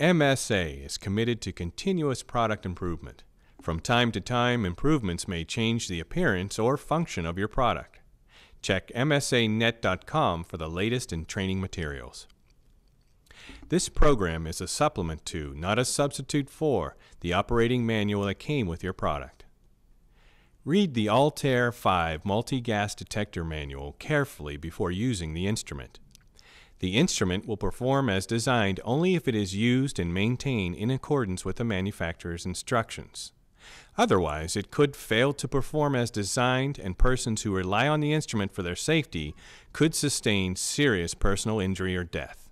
MSA is committed to continuous product improvement. From time to time, improvements may change the appearance or function of your product. Check MSANet.com for the latest in training materials. This program is a supplement to, not a substitute for, the operating manual that came with your product. Read the Altair 5 Multi Gas Detector Manual carefully before using the instrument. The instrument will perform as designed only if it is used and maintained in accordance with the manufacturer's instructions. Otherwise, it could fail to perform as designed, and persons who rely on the instrument for their safety could sustain serious personal injury or death.